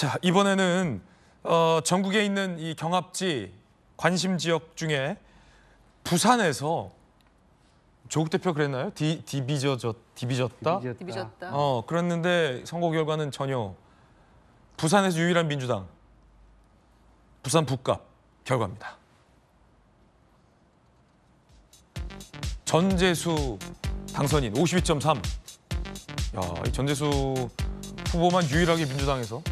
자, 이번에는 어, 전국에 있는 이 경합지 관심 지역 중에 부산에서 조국 대표 그랬나요? 디, 디비저저 디비졌다? 디비졌다. 어, 그랬는데 선거 결과는 전혀 부산에서 유일한 민주당 부산 북갑 결과입니다. 전재수 당선인 52.3. 야, 이 전재수 후보만 유일하게 민주당에서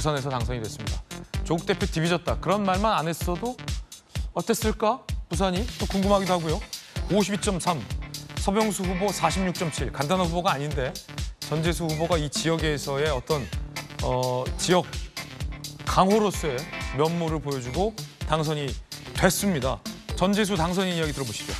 부산에서 당선이 됐습니다. 조국 대표 뒤비졌다. 그런 말만 안 했어도 어땠을까? 부산이 또 궁금하기도 하고요. 52.3, 서병수 후보 46.7. 간단한 후보가 아닌데 전재수 후보가 이 지역에서의 어떤 어, 지역 강호로서의 면모를 보여주고 당선이 됐습니다. 전재수 당선인 이야기 들어보시죠.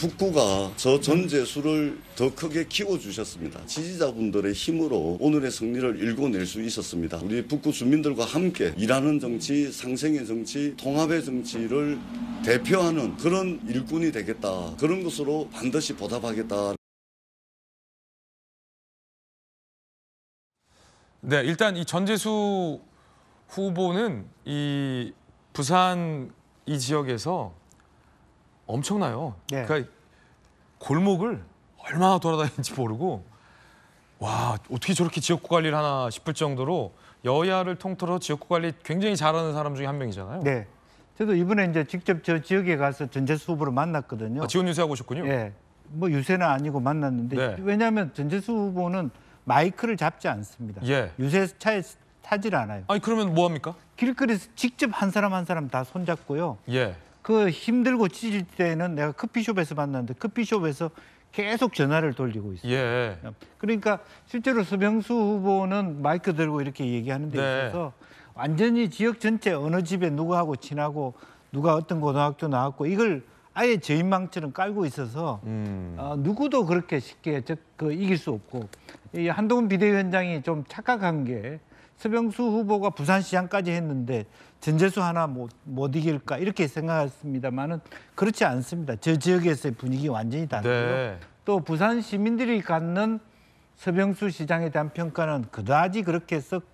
북구가 저 전재수를 더 크게 키워주셨습니다. 지지자분들의 힘으로 오늘의 승리를 일궈낼 수 있었습니다. 우리 북구 주민들과 함께 일하는 정치, 상생의 정치, 통합의 정치를 대표하는 그런 일꾼이 되겠다. 그런 것으로 반드시 보답하겠다. 네, 일단 이 전재수 후보는 이 부산 이 지역에서 엄청나요. 네. 그러니까 골목을 얼마나 돌아다니는지 모르고 와 어떻게 저렇게 지역구 관리를 하나 싶을 정도로 여야를 통틀어 지역구 관리 굉장히 잘하는 사람 중에 한 명이잖아요. 네. 저도 이번에 이제 직접 저 지역에 가서 전재수 후보를 만났거든요. 아, 지원 유세하고 오셨군요. 예. 뭐 유세는 아니고 만났는데 네. 왜냐하면 전재수 후보는 마이크를 잡지 않습니다. 예. 유세 차에 타질 않아요. 아니 그러면 뭐 합니까? 길거리에서 직접 한 사람 한 사람 다 손잡고요. 예. 그 힘들고 지칠 때는 내가 커피숍에서 만났는데 커피숍에서 계속 전화를 돌리고 있어요. 예. 그러니까 실제로 서병수 후보는 마이크 들고 이렇게 얘기하는 데 네. 있어서 완전히 지역 전체 어느 집에 누구하고 친하고 누가 어떤 고등학교 나왔고 이걸 아예 저인망처럼 깔고 있어서 음. 어, 누구도 그렇게 쉽게 저, 그 이길 수 없고 이 한동훈 비대위원장이 좀 착각한 게 서병수 후보가 부산시장까지 했는데 전재수 하나 못, 못 이길까 이렇게 생각했습니다만은 그렇지 않습니다. 저 지역에서의 분위기 완전히 다르고요. 네. 또 부산 시민들이 갖는 서병수 시장에 대한 평가는 그다지 그렇게 썩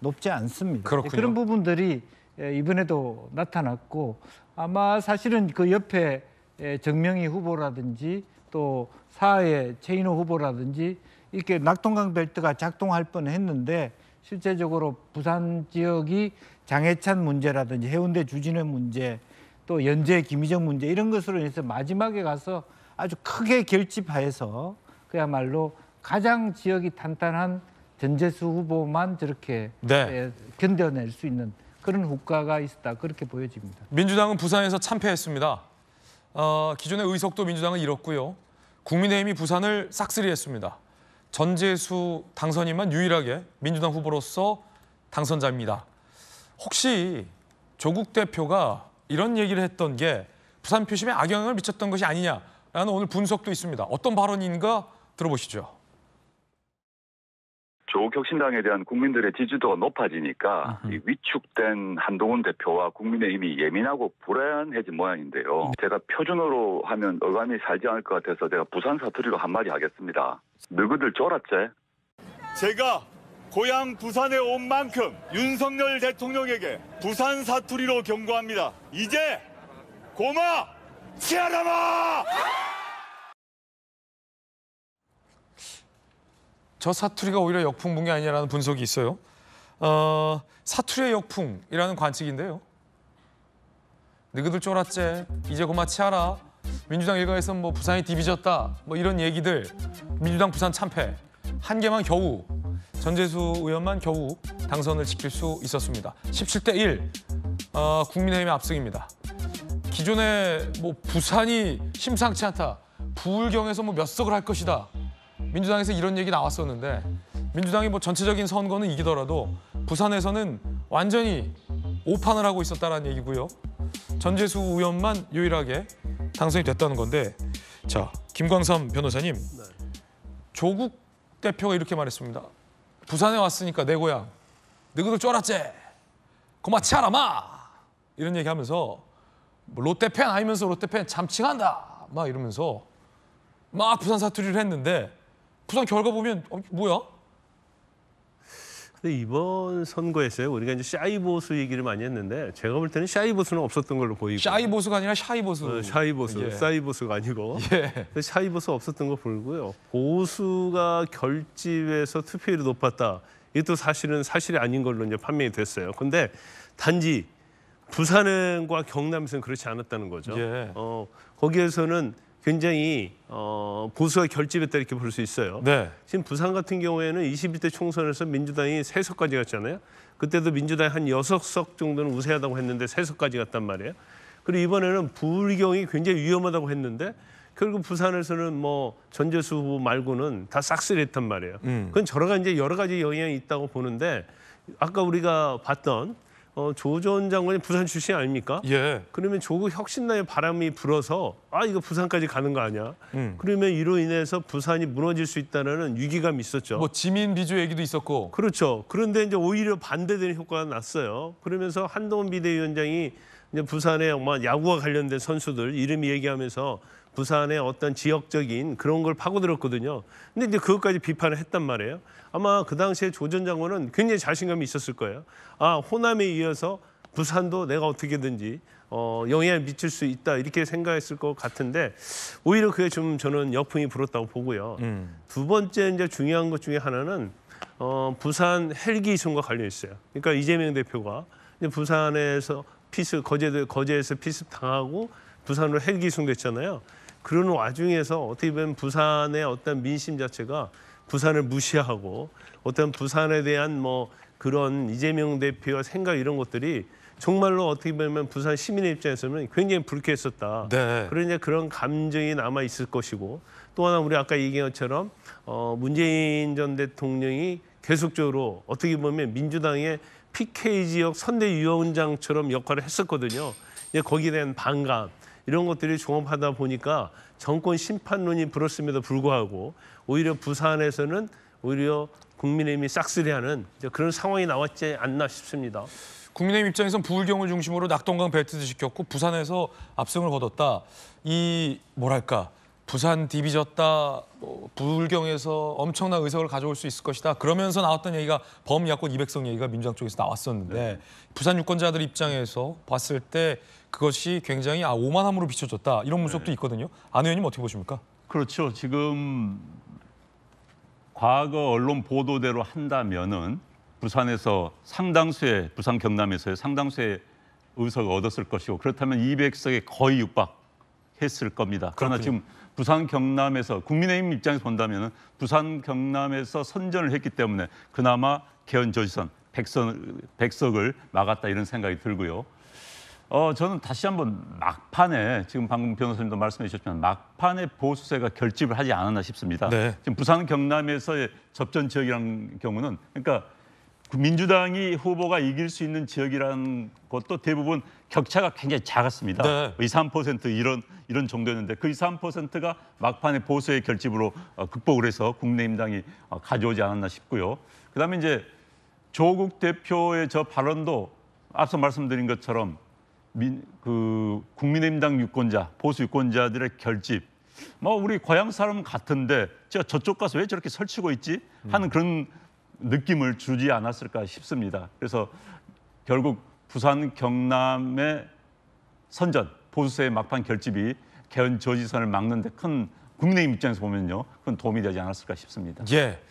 높지 않습니다. 그렇군요. 예, 그런 부분들이 예, 이번에도 나타났고 아마 사실은 그 옆에 예, 정명희 후보라든지 또 사회 최인호 후보라든지 이렇게 낙동강 벨트가 작동할 뻔했는데 실제적으로 부산 지역이 장해찬 문제라든지 해운대 주진의 문제 또 연재 김희정 문제 이런 것으로 인해서 마지막에 가서 아주 크게 결집하여서 그야말로 가장 지역이 탄탄한 전재수 후보만 저렇게 네. 예, 견뎌낼 수 있는 그런 국가가 있었다 그렇게 보여집니다. 민주당은 부산에서 참패했습니다. 어, 기존의 의석도 민주당은 잃었고요. 국민의힘이 부산을 싹쓸이했습니다. 전재수 당선인만 유일하게 민주당 후보로서 당선자입니다. 혹시 조국 대표가 이런 얘기를 했던 게 부산 표심에 악영향을 미쳤던 것이 아니냐라는 오늘 분석도 있습니다. 어떤 발언인가 들어보시죠. 조국혁신당에 대한 국민들의 지지도가 높아지니까 이 위축된 한동훈 대표와 국민의힘이 예민하고 불안해진 모양인데요. 음. 제가 표준어로 하면 어감이 살지 않을 것 같아서 제가 부산 사투리로 한마디 하겠습니다. 너희들 졸았제? 제가 고향 부산에 온 만큼 윤석열 대통령에게 부산 사투리로 경고합니다. 이제 고마 치아라마! 저 사투리가 오히려 역풍 게 아니냐라는 분석이 있어요. 어, 사투리의 역풍이라는 관측인데요. 너희들 쫄았제 이제 고마 치하라. 민주당 일가에서 뭐 부산이 뒤비졌다 뭐 이런 얘기들 민주당 부산 참패 한 개만 겨우 전재수 의원만 겨우 당선을 지킬 수 있었습니다. 17대 1 어, 국민의힘의 압승입니다. 기존에 뭐 부산이 심상치 않다 부울경에서 뭐 몇 석을 할 것이다 민주당에서 이런 얘기 나왔었는데 민주당이 뭐 전체적인 선거는 이기더라도 부산에서는 완전히 오판을 하고 있었다라는 얘기고요. 전재수 의원만 유일하게 당선이 됐다는 건데 자 김광삼 변호사님 조국 대표가 이렇게 말했습니다. 부산에 왔으니까 내 고향 너희들 쫄았지? 고마 치아라마 이런 얘기하면서 뭐 롯데 팬 아니면서 롯데 팬 잠칭한다 막 이러면서 막 부산 사투리를 했는데 부산 결과 보면 어, 뭐야? 근데 이번 선거에서 우리가 이제 샤이 보수 얘기를 많이 했는데 제가 볼 때는 샤이 보수는 없었던 걸로 보이고 샤이 보수가 아니라 샤이 보수. 어, 샤이 보수, 예. 싸이 보수가 아니고 예. 근 샤이 보수 없었던 거 보이고요 보수가 결집에서 투표율이 높았다 이것도 사실은 사실이 아닌 걸로 이제 판명이 됐어요. 근데 단지 부산과 경남에서는 그렇지 않았다는 거죠. 예. 어, 거기에서는 굉장히 어, 보수가 결집했다 이렇게 볼 수 있어요. 네. 지금 부산 같은 경우에는 21대 총선에서 민주당이 세석까지 갔잖아요. 그때도 민주당이 한여석 정도는 우세하다고 했는데 세석까지 갔단 말이에요. 그리고 이번에는 불경이 굉장히 위험하다고 했는데 결국 부산에서는 뭐 전재수 후보 말고는 다 싹쓸이했단 말이에요. 음. 그건 저러가 이제 여러 가지 영향이 있다고 보는데 아까 우리가 봤던 어, 조 전 장관이 부산 출신 아닙니까? 예. 그러면 조국 혁신당의 바람이 불어서 아 이거 부산까지 가는 거 아니야? 음. 그러면 이로 인해서 부산이 무너질 수 있다는 위기감이 있었죠. 뭐 지민 비조 얘기도 있었고. 그렇죠. 그런데 이제 오히려 반대되는 효과가 났어요. 그러면서 한동훈 비대위원장이 이제 부산에 막 야구와 관련된 선수들 이름 얘기하면서 부산의 어떤 지역적인 그런 걸 파고들었거든요. 근데 이제 그것까지 비판을 했단 말이에요. 아마 그 당시에 조전 장관은 굉장히 자신감이 있었을 거예요. 아, 호남에 이어서 부산도 내가 어떻게든지 어, 영향을 미칠 수 있다 이렇게 생각했을 것 같은데 오히려 그게 좀 저는 역풍이 불었다고 보고요. 음. 두 번째 이제 중요한 것 중에 하나는 어, 부산 헬기 이송과 관련 이 있어요. 그러니까 이재명 대표가 이제 부산에서 피습 거제도 거제에서 피습 당하고 부산으로 헬기 이송됐잖아요. 그런 와중에서 어떻게 보면 부산의 어떤 민심 자체가 부산을 무시하고 어떤 부산에 대한 뭐 그런 이재명 대표의 생각 이런 것들이 정말로 어떻게 보면 부산 시민의 입장에서는 굉장히 불쾌했었다. 네. 그런 이제 그런 감정이 남아 있을 것이고 또 하나 우리 아까 얘기한 것처럼 어 문재인 전 대통령이 계속적으로 어떻게 보면 민주당의 PK 지역 선대위원장처럼 역할을 했었거든요. 이제 거기에 대한 반감. 이런 것들이 종합하다 보니까 정권 심판론이 불었음에도 불구하고 오히려 부산에서는 오히려 국민의힘이 싹쓸이하는 그런 상황이 나왔지 않나 싶습니다. 국민의힘 입장에선 부울경을 중심으로 낙동강 벨트도 지켰고 부산에서 압승을 거뒀다. 이 뭐랄까 부산 디비졌다, 뭐 불경에서 엄청난 의석을 가져올 수 있을 것이다. 그러면서 나왔던 얘기가 범야권 이백0석 얘기가 민주당 쪽에서 나왔었는데 네. 부산 유권자들 입장에서 봤을 때 그것이 굉장히 아 오만함으로 비춰졌다 이런 분석도 네. 있거든요. 안 의원님 어떻게 보십니까? 그렇죠. 지금 과거 언론 보도대로 한다면은 부산에서 상당수의 부산 경남에서의 상당수의 의석을 얻었을 것이고 그렇다면 이백석에 거의 육박했을 겁니다. 그러나 그렇군 지금 부산 경남에서 국민의힘 입장에서 본다면 부산 경남에서 선전을 했기 때문에 그나마 개헌 조지선 백선, 백석을 막았다 이런 생각이 들고요. 어, 저는 다시 한번 막판에 지금 방금 변호사님도 말씀해 주셨지만 막판에 보수세가 결집을 하지 않았나 싶습니다. 네. 지금 부산 경남에서의 접전 지역이라는 경우는 그러니까 그 민주당이 후보가 이길 수 있는 지역이라는 것도 대부분 격차가 굉장히 작았습니다. 네. 23% 이런 이런 정도였는데 그 23%가 막판에 보수의 결집으로 어, 극복을 해서 국내임당이 어, 가져오지 않았나 싶고요. 그다음에 이제 조국 대표의 저 발언도 앞서 말씀드린 것처럼 민, 그 국민의힘당 유권자, 보수 유권자들의 결집 뭐 우리 고향 사람 같은데 제가 저쪽 가서 왜 저렇게 설치고 있지 하는 음. 그런 느낌을 주지 않았을까 싶습니다. 그래서 결국 부산 경남의 선전 보수세의 막판 결집이 개헌 저지선을 막는 데 큰 국내 입장에서 보면요. 큰 도움이 되지 않았을까 싶습니다. 예.